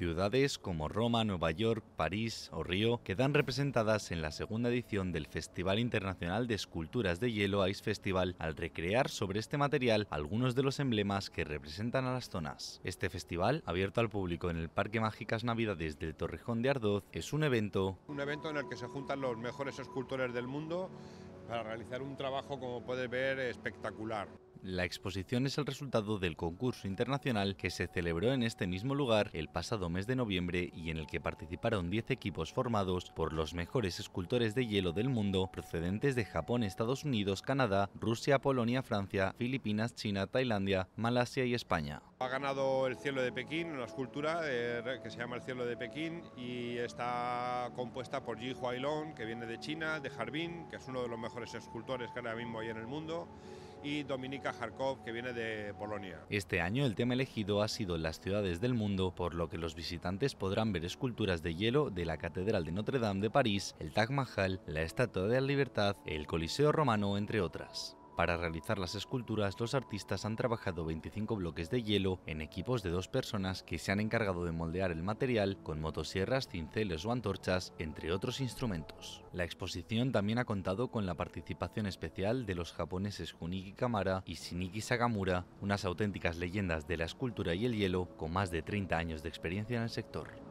Ciudades como Roma, Nueva York, París o Río quedan representadas en la segunda edición del Festival Internacional de Esculturas de Hielo Ice Festival al recrear sobre este material algunos de los emblemas que representan a las zonas. Este festival, abierto al público en el Parque Mágicas Navidades del Torrejón de Ardoz, es un evento... Un evento en el que se juntan los mejores escultores del mundo para realizar un trabajo, como puedes ver, espectacular. La exposición es el resultado del concurso internacional que se celebró en este mismo lugar el pasado mes de noviembre y en el que participaron 10 equipos formados por los mejores escultores de hielo del mundo procedentes de Japón, Estados Unidos, Canadá, Rusia, Polonia, Francia, Filipinas, China, Tailandia, Malasia y España. Ha ganado el cielo de Pekín, una escultura eh, que se llama el cielo de Pekín y está compuesta por Ji Huailong, que viene de China, de Harbin, que es uno de los mejores escultores que ahora mismo hay en el mundo y Dominika Jarkov, que viene de Polonia. Este año el tema elegido ha sido las ciudades del mundo, por lo que los visitantes podrán ver esculturas de hielo de la Catedral de Notre Dame de París, el Taj Mahal, la Estatua de la Libertad, el Coliseo Romano, entre otras. Para realizar las esculturas, los artistas han trabajado 25 bloques de hielo en equipos de dos personas que se han encargado de moldear el material con motosierras, cinceles o antorchas, entre otros instrumentos. La exposición también ha contado con la participación especial de los japoneses Juniki Kamara y Shiniki Sagamura, unas auténticas leyendas de la escultura y el hielo con más de 30 años de experiencia en el sector.